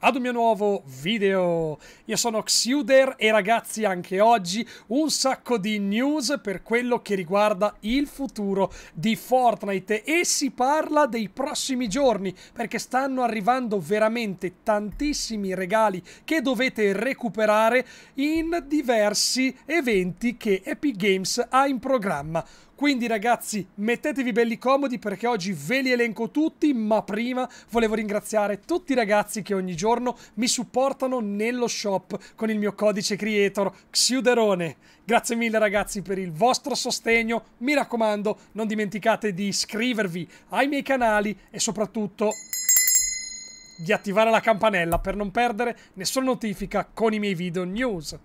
ad un mio nuovo video. Io sono Xuder e ragazzi anche oggi un sacco di news per quello che riguarda il futuro di Fortnite e si parla dei prossimi giorni perché stanno arrivando veramente tantissimi regali che dovete recuperare in diversi eventi che Epic Games ha in programma. Quindi ragazzi, mettetevi belli comodi perché oggi ve li elenco tutti, ma prima volevo ringraziare tutti i ragazzi che ogni giorno giorno mi supportano nello shop con il mio codice creator Xiuderone. Grazie mille ragazzi per il vostro sostegno, mi raccomando non dimenticate di iscrivervi ai miei canali e soprattutto di attivare la campanella per non perdere nessuna notifica con i miei video news.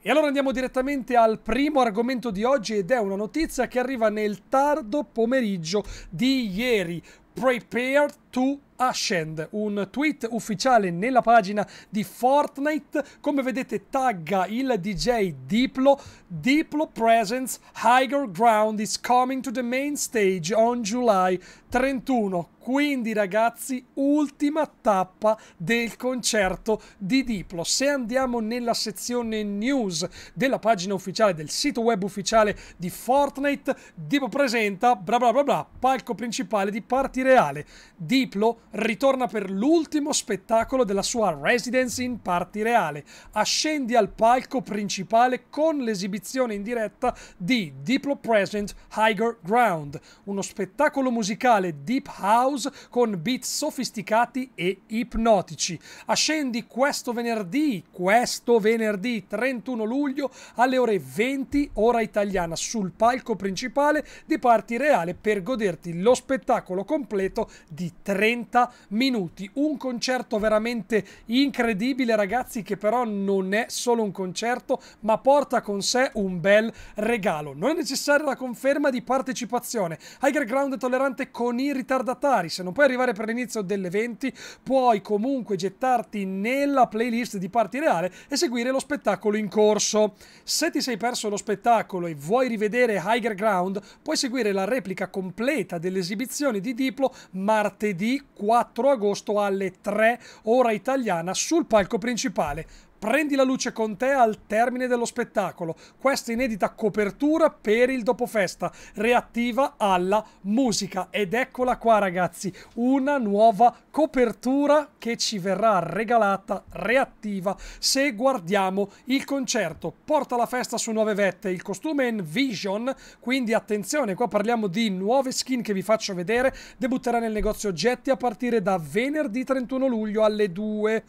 E allora andiamo direttamente al primo argomento di oggi ed è una notizia che arriva nel tardo pomeriggio di ieri. Prepared to Ascend, un tweet ufficiale nella pagina di Fortnite. Come vedete tagga il DJ Diplo. Diplo presents Higher Ground is coming to the main stage on July 31. Quindi ragazzi, ultima tappa del concerto di Diplo. Se andiamo nella sezione news della pagina ufficiale, del sito web ufficiale di Fortnite, Diplo presenta bla bla bla bla, palco principale di Parti Reale. Diplo Diplo ritorna per l'ultimo spettacolo della sua residency in parti reale. Ascendi al palco principale con l'esibizione in diretta di Diplo Present Higher Ground, uno spettacolo musicale deep house con beat sofisticati e ipnotici. Ascendi questo venerdì, questo venerdì 31 luglio alle ore 20 ora italiana sul palco principale di parti reale per goderti lo spettacolo completo di 30 minuti. Un concerto veramente incredibile, ragazzi, che però non è solo un concerto, ma porta con sé un bel regalo. Non è necessaria la conferma di partecipazione. Higher Ground è tollerante con i ritardatari. Se non puoi arrivare per l'inizio delle 20, puoi comunque gettarti nella playlist di Parti Reale e seguire lo spettacolo in corso. Se ti sei perso lo spettacolo e vuoi rivedere Higher Ground, puoi seguire la replica completa dell'esibizione di Diplo martedì martedì 4 agosto alle 3 ora italiana sul palco principale Prendi la luce con te al termine dello spettacolo. Questa inedita copertura per il dopofesta, reattiva alla musica. Ed eccola qua ragazzi, una nuova copertura che ci verrà regalata reattiva se guardiamo il concerto. Porta la festa su nuove vette, il costume in Vision, quindi attenzione, qua parliamo di nuove skin che vi faccio vedere, debutterà nel negozio oggetti a partire da venerdì 31 luglio alle 2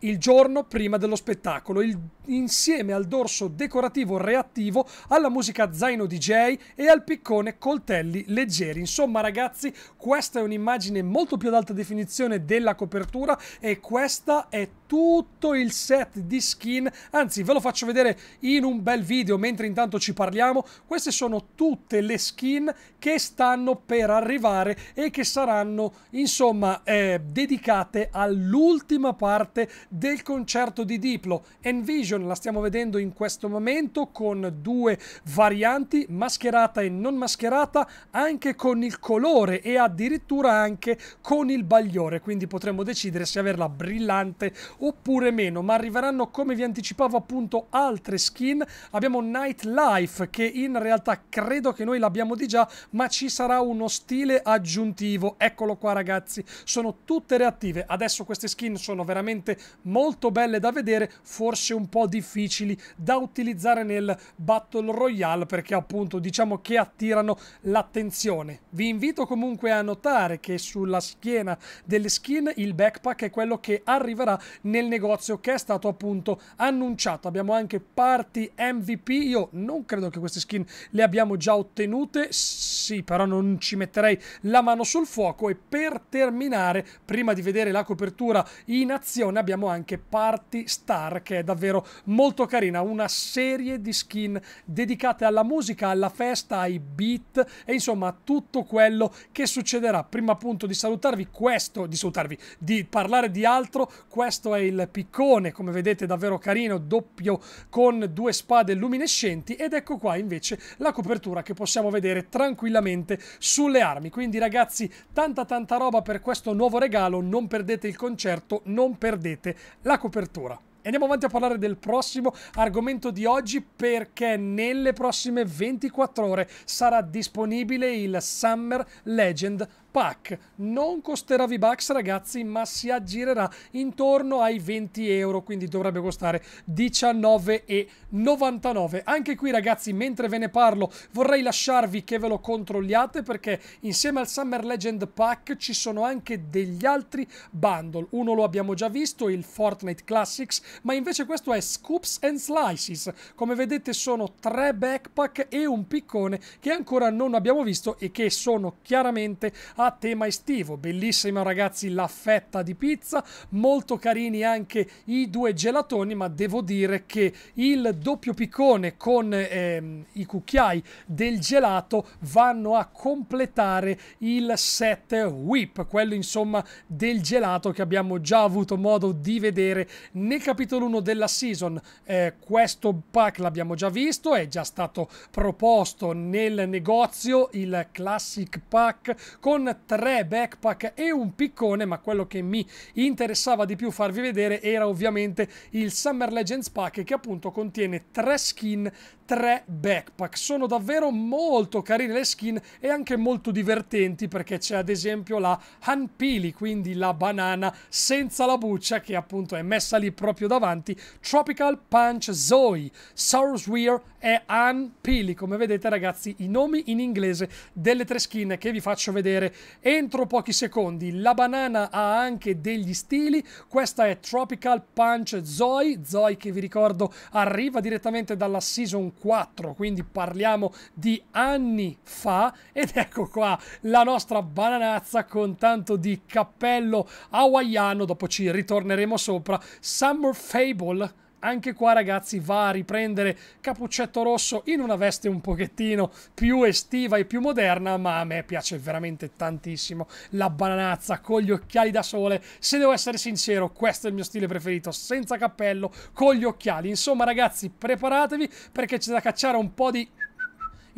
il giorno prima dello spettacolo, il, insieme al dorso decorativo reattivo, alla musica zaino DJ e al piccone coltelli leggeri. Insomma, ragazzi, questa è un'immagine molto più ad alta definizione della copertura e questa è tutto il set di skin anzi ve lo faccio vedere in un bel video mentre intanto ci parliamo queste sono tutte le skin che stanno per arrivare e che saranno insomma eh, dedicate all'ultima parte del concerto di Diplo Envision la stiamo vedendo in questo momento con due varianti mascherata e non mascherata anche con il colore e addirittura anche con il bagliore quindi potremmo decidere se averla brillante oppure meno, ma arriveranno come vi anticipavo appunto altre skin. Abbiamo Nightlife che in realtà credo che noi l'abbiamo di già, ma ci sarà uno stile aggiuntivo. Eccolo qua ragazzi, sono tutte reattive. Adesso queste skin sono veramente molto belle da vedere, forse un po' difficili da utilizzare nel Battle Royale perché appunto diciamo che attirano l'attenzione. Vi invito comunque a notare che sulla schiena delle skin il backpack è quello che arriverà nel negozio che è stato appunto annunciato. Abbiamo anche parti MVP, io non credo che queste skin le abbiamo già ottenute, sì però non ci metterei la mano sul fuoco e per terminare, prima di vedere la copertura in azione, abbiamo anche Party Star che è davvero molto carina, una serie di skin dedicate alla musica, alla festa, ai beat e insomma a tutto quello che succederà. Prima appunto di salutarvi questo, di salutarvi, di parlare di altro, questo è è il piccone, come vedete davvero carino, doppio con due spade luminescenti ed ecco qua invece la copertura che possiamo vedere tranquillamente sulle armi. Quindi ragazzi, tanta tanta roba per questo nuovo regalo, non perdete il concerto, non perdete la copertura andiamo avanti a parlare del prossimo argomento di oggi perché nelle prossime 24 ore sarà disponibile il Summer Legend pack non costerà V-Bucks ragazzi ma si aggirerà intorno ai 20 euro quindi dovrebbe costare 19,99 anche qui ragazzi mentre ve ne parlo vorrei lasciarvi che ve lo controlliate perché insieme al Summer Legend Pack ci sono anche degli altri bundle uno lo abbiamo già visto il Fortnite Classics ma invece questo è Scoops and Slices come vedete sono tre backpack e un piccone che ancora non abbiamo visto e che sono chiaramente a a tema estivo. Bellissima ragazzi la fetta di pizza, molto carini anche i due gelatoni, ma devo dire che il doppio piccone con ehm, i cucchiai del gelato vanno a completare il set whip, quello insomma del gelato che abbiamo già avuto modo di vedere nel capitolo 1 della season. Eh, questo pack l'abbiamo già visto, è già stato proposto nel negozio il classic pack con 3 backpack e un piccone, ma quello che mi interessava di più farvi vedere era ovviamente il Summer Legends Pack che appunto contiene 3 skin, 3 backpack. Sono davvero molto carine le skin e anche molto divertenti perché c'è ad esempio la Hanpili, quindi la banana senza la buccia che appunto è messa lì proprio davanti, Tropical Punch Zoe, Source Weir è Unpeely. Come vedete ragazzi i nomi in inglese delle tre skin che vi faccio vedere entro pochi secondi. La banana ha anche degli stili, questa è Tropical Punch Zoe, Zoe che vi ricordo arriva direttamente dalla Season 4, quindi parliamo di anni fa ed ecco qua la nostra bananazza con tanto di cappello hawaiano, dopo ci ritorneremo sopra, Summer Fable anche qua ragazzi va a riprendere Capuccetto Rosso in una veste un pochettino più estiva e più moderna, ma a me piace veramente tantissimo la bananazza con gli occhiali da sole. Se devo essere sincero, questo è il mio stile preferito, senza cappello, con gli occhiali. Insomma ragazzi, preparatevi perché c'è da cacciare un po' di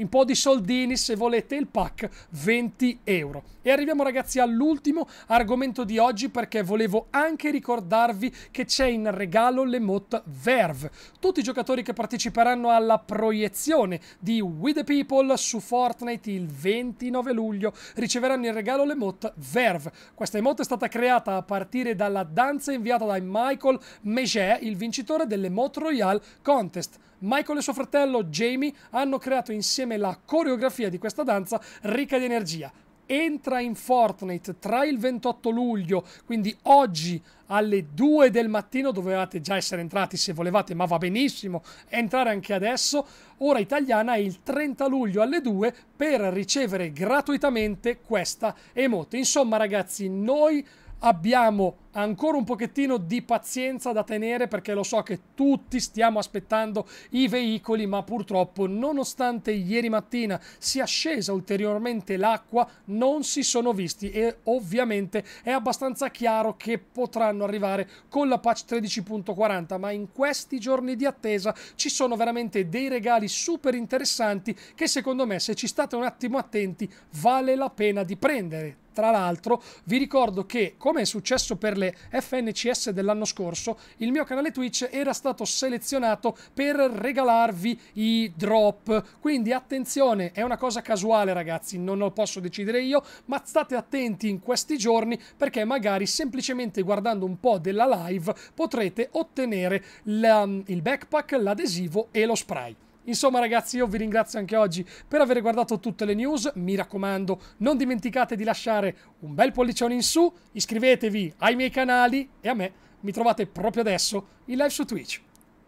un po' di soldini se volete il pack 20 euro. E arriviamo ragazzi all'ultimo argomento di oggi perché volevo anche ricordarvi che c'è in regalo l'emote Verve. Tutti i giocatori che parteciperanno alla proiezione di We The People su Fortnite il 29 luglio riceveranno in regalo l'emote Verve. Questa emote è stata creata a partire dalla danza inviata da Michael Meget, il vincitore dell'emote Royale Contest. Michael e suo fratello Jamie hanno creato insieme la coreografia di questa danza ricca di energia. Entra in Fortnite tra il 28 luglio, quindi oggi alle 2 del mattino dovevate già essere entrati se volevate, ma va benissimo entrare anche adesso. Ora italiana è il 30 luglio alle 2 per ricevere gratuitamente questa emote. Insomma, ragazzi, noi abbiamo ancora un pochettino di pazienza da tenere perché lo so che tutti stiamo aspettando i veicoli ma purtroppo nonostante ieri mattina sia scesa ulteriormente l'acqua non si sono visti e ovviamente è abbastanza chiaro che potranno arrivare con la patch 13.40 ma in questi giorni di attesa ci sono veramente dei regali super interessanti che secondo me se ci state un attimo attenti vale la pena di prendere tra l'altro vi ricordo che come è successo per le FNCS dell'anno scorso, il mio canale Twitch era stato selezionato per regalarvi i drop. Quindi attenzione, è una cosa casuale ragazzi, non lo posso decidere io, ma state attenti in questi giorni perché magari semplicemente guardando un po' della live potrete ottenere la, il backpack, l'adesivo e lo spray. Insomma ragazzi io vi ringrazio anche oggi per aver guardato tutte le news, mi raccomando non dimenticate di lasciare un bel pollicione in su, iscrivetevi ai miei canali e a me mi trovate proprio adesso in live su Twitch.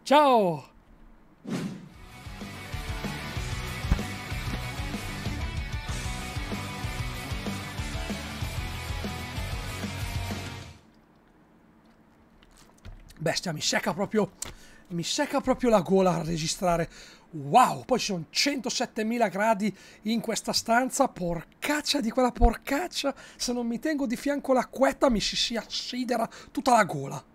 Ciao! Bestia, mi secca proprio. Mi secca proprio la gola a registrare. Wow, poi ci sono 107.000 gradi in questa stanza, porcaccia di quella porcaccia, se non mi tengo di fianco la quetta mi si, si assidera tutta la gola.